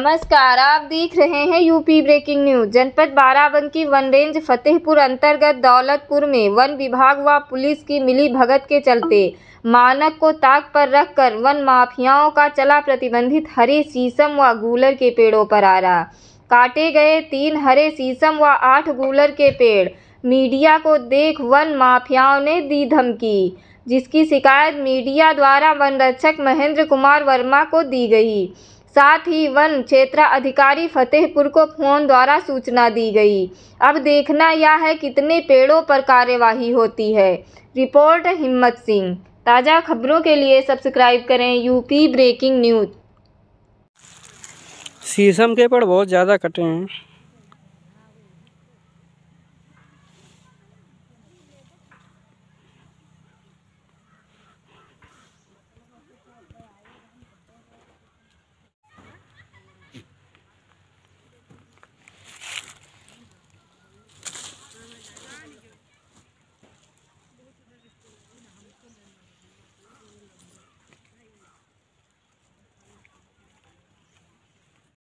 नमस्कार आप देख रहे हैं यूपी ब्रेकिंग न्यूज जनपद बाराबंकी वन रेंज फतेहपुर अंतर्गत दौलतपुर में वन विभाग व पुलिस की मिली भगत के चलते मानक को ताक पर रखकर वन माफियाओं का चला प्रतिबंधित हरे शीशम व गूलर के पेड़ों पर आ रहा काटे गए तीन हरे शीशम व आठ गूलर के पेड़ मीडिया को देख वन माफियाओं ने दी धमकी जिसकी शिकायत मीडिया द्वारा वन रक्षक महेंद्र कुमार वर्मा को दी गई साथ ही वन क्षेत्राधिकारी फतेहपुर को फोन द्वारा सूचना दी गई अब देखना यह है कितने पेड़ों पर कार्यवाही होती है रिपोर्ट हिम्मत सिंह ताज़ा खबरों के लिए सब्सक्राइब करें यूपी ब्रेकिंग न्यूज शीशम के पेड़ बहुत ज़्यादा कटे हैं